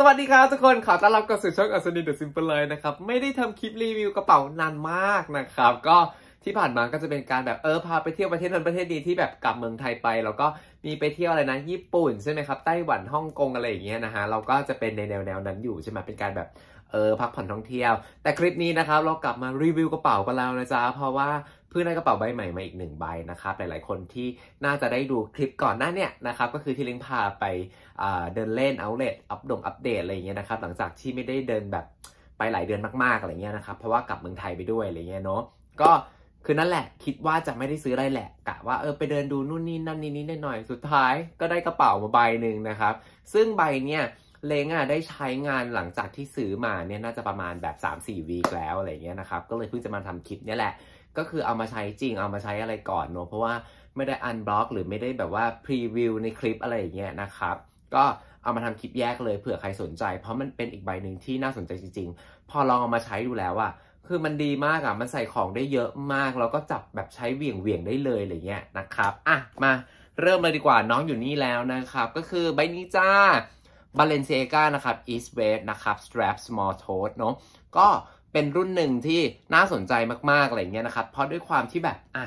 สวัสดีครับทุกคน ขอต้อนรับกับสู่ช่องอัศนีเดอะซิมเปิลเลยนะครับ ไม่ได้ทำคลิปรีวิวกระเป๋านานมากนะครับ ก็ที่ผ่านมาก็จะเป็นการแบบเออพาไปเที่ยวประเทศนั้นประเทศนี้ที่แบบกลับเมืองไทยไปแล้วก็มีไปเที่ยวอะไรนะญี่ปุ่นใช่ไหมครับไต้หวันฮ่องกงอะไรอย่างเงี้ยนะฮะเราก็จะเป็นในแนวแนวนั้นอยู่ใช่ไหมเป็นการแบบเออพักผ่อนท่องเที่ยว แต่คลิปนี้นะครับ เรากลับมารีวิวกระเป๋ากันแล้วนะจ๊ะเพราะว่าเพิ่งได้กระเป๋าใบใหม่มาอีกหนึ่งใบนะครับ หลาย ๆ คนที่น่าจะได้ดูคลิปก่อนหน้าเนี่ยนะครับ ก็คือที่ลิงพาไปเดินเล่นเอาเลทอัปดงอัปเดตอะไรอย่างเงี้ยนะครับ หลังจากที่ไม่ได้เดินแบบไปหลายเดือนมาก ๆ อะไรเงี้ยนะครับ เพราะว่ากลับเมืองไทยไปด้วยอะไรเงี้ยเนาะ ก็คือนั่นแหละคิดว่าจะไม่ได้ซื้ออะไรแหละกะว่าเออไปเดินดูนู่นนี่นั่นนี่นี่หน่อย สุดท้ายก็ได้กระเป๋ามาใบหนึ่งนะครับ ซึ่งใบเนี่ยเลงอ่ะได้ใช้งานหลังจากที่ซื้อมาเนี่ยน่าจะประมาณแบบ3-4วีคแล้วอะไรเงี้ยนะครับก็เลยเพิ่งจะมาทำคลิปเนี้ยแหละก็คือเอามาใช้จริง เอามาใช้อะไรก่อนเนอะเพราะว่าไม่ได้อันบล็อกหรือไม่ได้แบบว่าพรีวิวในคลิปอะไรอย่างเงี้ยนะครับก็เอามาทำคลิปแยกเลยเผื่อใครสนใจ เพราะมันเป็นอีกใบหนึ่งที่น่าสนใจจริง ๆ พอลองเอามาใช้ดูแล้วอะคือมันดีมากอะมันใส่ของได้เยอะมาก แล้วก็จับแบบใช้เหวี่ยงเหวี่ยงได้เลยอะไรเงี้ยนะครับอ่ะมาเริ่มเลยดีกว่าน้องอยู่นี่แล้วนะครับก็คือใบนี้จ้า Balenciaga นะครับ East West นะครับ Strap Small Toes เนาะก็เป็นรุ่นหนึ่งที่น่าสนใจมากๆ อะไรเงี้ยนะครับ เพราะด้วยความที่แบบอ่ะ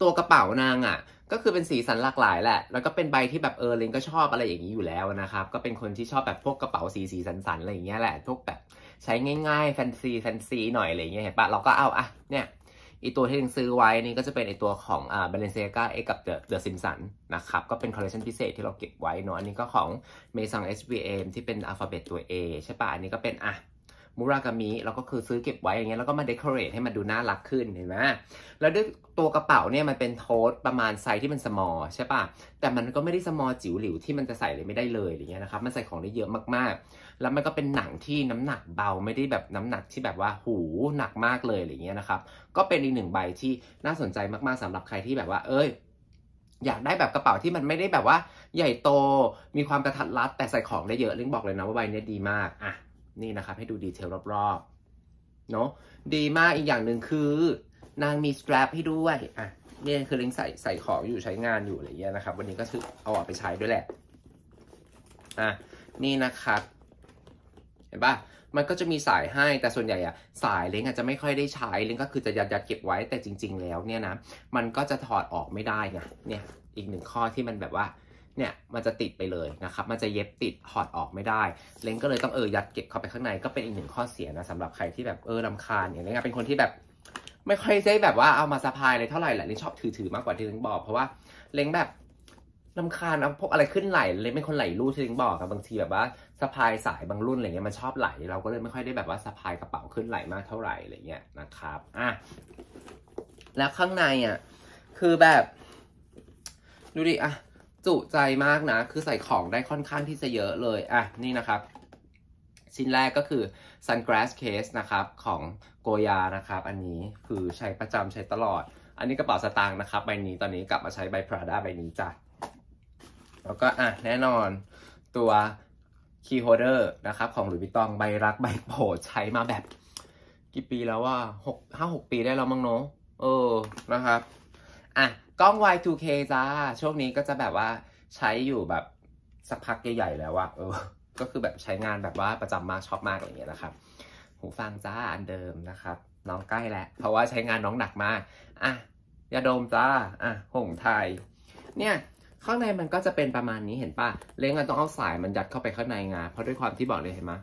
ตัวกระเป๋านางอะ่ะ ก็คือเป็นสีสันหลากหลายแหละ แล้วก็เป็นใบที่แบบเออลินก็ชอบอะไรอย่างนี้อยู่แล้วนะครับ ก็เป็นคนที่ชอบแบบพวกกระเป๋าสีสีสันสันอะไรอย่างเงี้ยแหละ พวกแบบใช้ง่ายๆ แฟนซีแฟนซีหน่อยอะไรเงี้ยเห็นปะเราก็เอาอ่ะเนี่ยอีตัวที่ลิงซื้อไว้นี่ก็จะเป็นไอตัวของอ่าบาเลนเซียกาเอกับเดอะเดอะซิมสันนะครับ ก็เป็นคอลเลคชันพิเศษที่เราเก็บไว้เนาะอันนี้ก็ของเมซอเ s ็ m ที่เป็นอัลฟาเบตตัว A ใช่ปะอันนี้ก็เป็นอ่ะมุรากามิเราก็คือซื้อเก็บไว้อย่างเงี้ยแล้วก็มาเดคอเรทให้มันดูน่ารักขึ้นเห็นไหมแล้วด้วยตัวกระเป๋าเนี่ยมันเป็นโทสประมาณไซส์ที่มันสมอลใช่ปะแต่มันก็ไม่ได้สมอลจิ๋วหลิวที่มันจะใส่เลยไม่ได้เลยอย่างเงี้ยนะครับมันใส่ของได้เยอะมากๆ แล้วมันก็เป็นหนังที่น้ำหนักเบาไม่ได้แบบน้ำหนักที่แบบว่าหูหนักมากเลยอย่างเงี้ยนะครับก็เป็นอีกหนึ่งใบที่น่าสนใจมากๆสำหรับใครที่แบบว่า เอ้ยอยากได้แบบกระเป๋าที่มันไม่ได้แบบว่าใหญ่โตมีความกระทัดรัด แต่ใส่ของได้เยอะลิงบอกเลยนะว่าใบนี้ดีมากอ่ะนี่นะครับให้ดูดีเทลรอบๆ เนาะดีมากอีกอย่างหนึ่งคือ นางมีสตรัปให้ด้วยอ่ะนี่คือลิงใส่ใส่ของอยู่ใช้งานอยู่อะไรเงี้ยนะครับวันนี้ก็คือเอาออกไปใช้ด้วยแหละอ่ะนี่นะครับเห็นปะมันก็จะมีสายให้แต่ส่วนใหญ่อะสายเล้งอาจจะไม่ค่อยได้ใช้เล้งก็คือจะยัดยัดเก็บไว้แต่จริง ๆ แล้วเนี่ยนะมันก็จะถอดออกไม่ได้ไงเนี่ยอีกหนึ่งข้อที่มันแบบว่าเนี่ยมันจะติดไปเลยนะครับมันจะเย็บติดถอดออกไม่ได้ เลนก็เลยต้องเออยัดเก็บเข้าไปข้างในก็เป็นอีกหนึ่งข้อเสียนะสำหรับใครที่แบบเออลำคาญอย่างเงี้ยเป็นคนที่แบบไม่ค่อยได้แบบว่าเอามาสะพายเลยเท่าไหร่แหละเลนชอบถือๆมากกว่าที่เลนบอกเพราะว่าเลนแบบลำคาญเอาพวกอะไรขึ้นไหลเลยไม่คนไหลรูดที่ลิงบอกกับบางทีแบบว่าสะพายสายบางรุ่นอะไรเงี้ยมันชอบไหลเราก็เลยไม่ค่อยได้แบบว่าสะพายกระเป๋าขึ้นไหลมากเท่าไหร่อะไรเงี้ยนะครับอ่ะแล้วข้างในอ่ะคือแบบดูดิอ่ะจุใจมากนะคือใส่ของได้ค่อนข้างที่จะเยอะเลย อ่ะ นี่นะครับชิ้นแรกก็คือ s u n g r a s s case นะครับของโกยานะครับ อันนี้คือใช้ประจำใช้ตลอด อันนี้กระเป๋าสตางค์นะครับ ใบนี้ตอนนี้กลับมาใช้ใบพราด a าใบนี้จ้ะ แล้วก็อ่ะแน่นอนตัวคีย์ o l เดอร์นะครับ ของหลุยส์วิตตองใบรักใบโปรดใช้มาแบบ กี่ปีแล้วว่าหกห้าหกปีได้แล้วมั้งเนาะเออนะครับอ่ะกล้อง Y2K จ้า ช่วงนี้ก็จะแบบว่าใช้อยู่แบบสักพักใหญ่ๆแล้ว่ะเออก็คือแบบใช้งานแบบว่าประจำมากชอบมากอย่างเงี้ยนะครับ หูฟังจ้าอันเดิมนะครับ น้องใกล้แล้วเพราะว่าใช้งานน้องหนักมากอ่ะยาดมจ้าอ่ะหงไทย เนี่ย ข้างในมันก็จะเป็นประมาณนี้เห็นปะเล้งกันต้องเอาสายมันยัดเข้าไปข้างในงาน เพราะด้วยความที่บอกเลยเห็นไหม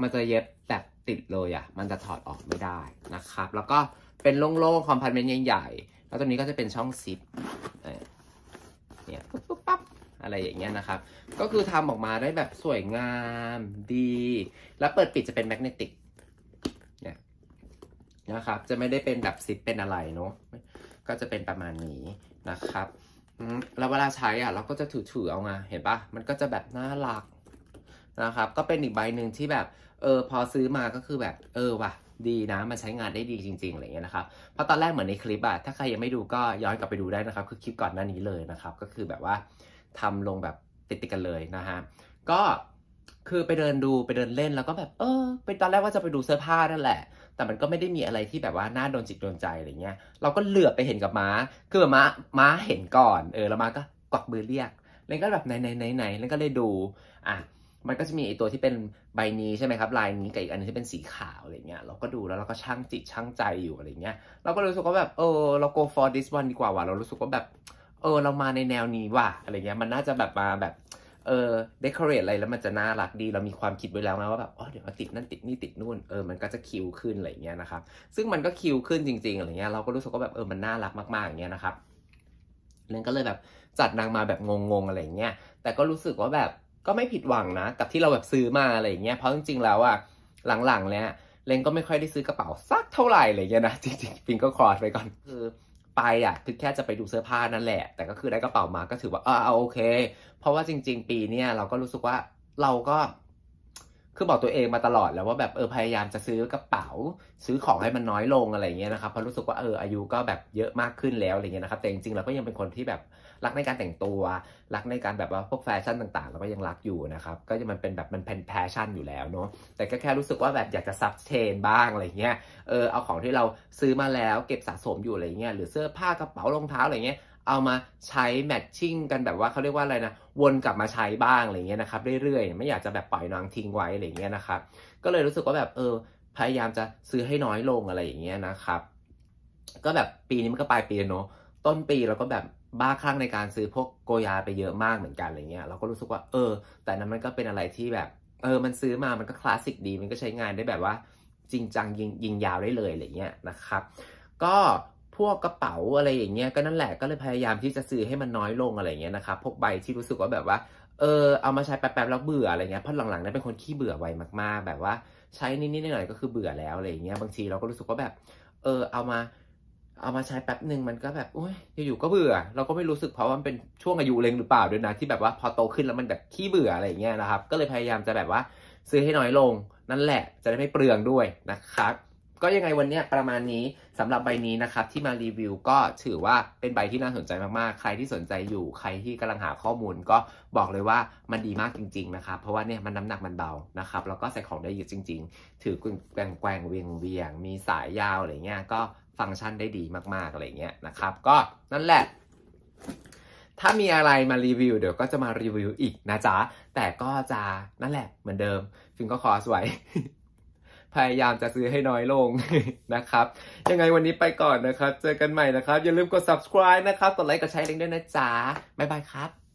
มันจะเย็บแบบติดเลยอะ่ะมันจะถอดออกไม่ได้นะครับ แล้วก็เป็นโล่งๆคอมพันเมนต์ใหญ่ๆแล้วตรงนี้ก็จะเป็นช่องซิป เนี่ยปุ๊บปุ๊บปั๊บอะไรอย่างเงี้ยนะครับ ก็คือทำออกมาได้แบบสวยงามดี แล้วเปิดปิดจะเป็นแมกเนติก เนี่ยนะครับ จะไม่ได้เป็นแบบซิปเป็นอะไรเนาะ ก็จะเป็นประมาณนี้นะครับ แล้วเวลาใช้อ่ะเราก็จะถือถือเอามา เห็นปะมันก็จะแบบน่ารักนะครับ ก็เป็นอีกใบหนึ่งที่แบบ เออ พอซื้อมาก็คือแบบ เออว่ะดีนะมันใช้งานได้ดีจริงๆอะไรเงี้ยนะครับเพราะตอนแรกเหมือนในคลิปอะถ้าใครยังไม่ดูก็ย้อนกลับไปดูได้นะครับ คือคลิปก่อนหน้านี้เลยนะครับ ก็คือแบบว่า ทำลงแบบติดติดกันเลยนะฮะก็คือไปเดินดูไปเดินเล่นแล้วก็แบบเออไปตอนแรกว่าจะไปดูเสื้อผ้านั่นแหละแต่มันก็ไม่ได้มีอะไรที่แบบว่าน่าโดนจิตโดนใจอะไรเงี้ยเราก็เหลือบไปเห็นกับม้า คือแบบม้าม้าเห็นก่อนเออแล้วม้าก็กวักมือเรียกแล้วก็แบบไหนไหนไหนไหนแล้วก็เลยดูอ่ะมันก็จะมีไอตัวที่เป็นใบนี้ใช่ไหมครับ ลายนี้กับอีกอันนึงที่เป็นสีขาวอะไรเงี้ยเราก็ดูแล้วเราก็ช่างจิตช่างใจอยู่อะไรเงี้ยเราก็รู้สึกว่าแบบเออเรา go for this one ดีกว่าว่ะเรารู้สึกว่าแบบเออเรามาในแนวนี้ว่ะอะไรเงี้ยมันน่าจะแบบมาแบบเออเดคอเรทอะไรแล้วมันจะน่ารักดีเรามีความคิดไว้แล้วนะว่าแบบอ๋อเดี๋ยวมาติด นั่นติด นี่ติดนู่นเออมันก็จะคิวขึ้นอะไรเงี้ยนะครับซึ่งมันก็คิวขึ้นจริงๆอะไรเงี้ย เราก็รู้สึกว่าแบบเออมันน่ารักมากๆอย่างเงี้ยนะครับเรื่องก็เลยแบบจัดนางมาแบบงงๆอะไรเงี้ยแต่ก็รู้สึกว่าแบบก็ไม่ผิดหวังนะกับที่เราแบบซื้อมาอะไรอย่างเงี้ยเพราะจริงๆแล้วอะหลังๆเนี้ยเลนก็ไม่ค่อยได้ซื้อกระเป๋าสักเท่าไหร่เลยเียนะจริงๆปิงก็คอร์ไปก่อนคือไปอ่ะคือแค่จะไปดูเสื้อผ้านั่นแหละ แต่ก็คือได้กระเป๋ามาก็ถือว่าเออเอาโอเค เพราะว่าจริง ๆ ปีเนี้ยเราก็รู้สึกว่าเราก็คือบอกตัวเองมาตลอดแล้วว่าแบบเออพยายามจะซื้อกระเป๋า ซื้อของให้มันน้อยลงอะไรเงี้ยนะครับ เพราะรู้สึกว่าเอออายุก็แบบเยอะมากขึ้นแล้วอะไรเงี้ยนะครับแต่จริงๆเราก็ยังเป็นคนที่แบบรักในการแต่งตัวรักในการแบบว่าพวกแฟชั่นต่างๆ เราก็ยังรักอยู่นะครับ ก็จะมันเป็นแบบมันเป็นแพชชั่นอยู่แล้วเนาะแต่ก็แค่รู้สึกว่าแบบอยากจะซับเชนบ้างอะไรเงี้ยเออเอาของที่เราซื้อมาแล้วเก็บสะสมอยู่อะไรเงี้ยหรือเสื้อผ้ากระเป๋ารองเท้าอะไรเงี้ยเอามาใช้แมทชิ่งกันแบบว่าเขาเรียกว่าอะไรนะวนกลับมาใช้บ้างอะไรเงี้ยนะครับเรื่อยๆ ไม่อยากจะแบบปล่อยน้องทิ้งไว้อะไรเงี้ยนะครับก็เลยรู้สึกว่าแบบเออพยายามจะซื้อให้น้อยลงอะไรอย่างเงี้ยนะครับ ก็แบบปีนี้มันก็ปลายปีเนาะต้นปีเราก็แบบบ้าคลั่งในการซื้อพวกโกยาไปเยอะมากเหมือนกันอะไรเงี้ยเราก็รู้สึกว่าเออ แต่นั้นมันก็เป็นอะไรที่แบบเออมันซื้อมา มันก็คลาสสิกดี มันก็ใช้งานได้แบบว่าจริงจังยิงยิงยาวได้เลยอะไรเงี้ยนะครับ ก็พวกกระเป๋าอะไรอย่างเงี้ยก็นั่นแหละก็เลยพยายามที่จะซื้อให้มันน้อยลงอะไรเงี้ยนะครับพวกใบที่รู้สึกว่าแบบว่าเออเอามาใช้แป๊บๆแล้วเบื่ออะไรเงี้ยเพราะหลังๆเนี่ยเป็นคนขี้เบื่อไวมากๆ แบบว่าใช้นิดๆหน่อยๆก็คือเบื่อแล้วอะไรเงี้ยบางทีเราก็รู้สึกว่าแบบ เออ เอามา เอามาใช้แป๊บหนึ่งมันก็แบบอุ้ยอยู่ๆก็เบื่อเราก็ไม่รู้สึกเพราะว่ามันเป็นช่วงอายุเล็งหรือเปล่าด้วยนะที่แบบว่าพอโตขึ้นแล้วมันแบบขี้เบื่ออะไรเงี้ยนะครับ ก็เลยพยายามจะแบบว่าซื้อให้น้อยลง นั่นแหละจะได้ไม่เปลืองด้วยนะครับก็ยังไงวันนี้ประมาณนี้สำหรับใบนี้นะครับที่มารีวิวก็ถือว่าเป็นใบที่น่าสนใจมากๆ ใครที่สนใจอยู่ใครที่กำลังหาข้อมูลก็บอกเลยว่ามันดีมากจริง ๆนะครับ เพราะว่าเนี่ยมันน้ำหนักมันเบานะครับแล้วก็ใส่ของได้เยอะจริงๆ ถือแกว่งแกว่งเวียงเวียงมีสายยาวอะไรเงี้ยก็ฟังก์ชันได้ดีมากๆอะไรเงี้ยนะครับ ก็นั่นแหละถ้ามีอะไรมารีวิวเดี๋ยวก็จะมารีวิวอีกนะจ๊ะแต่ก็จะนั่นแหละเหมือนเดิมฟิงก็คอสไว้พยายามจะซื้อให้น้อยลงนะครับ ยังไงวันนี้ไปก่อนนะครับ เจอกันใหม่นะครับ อย่าลืมกด subscribe นะครับกดไลค์กดแชร์ลิง์ด้วยนะจ๊ะ บ๊ายบายครับ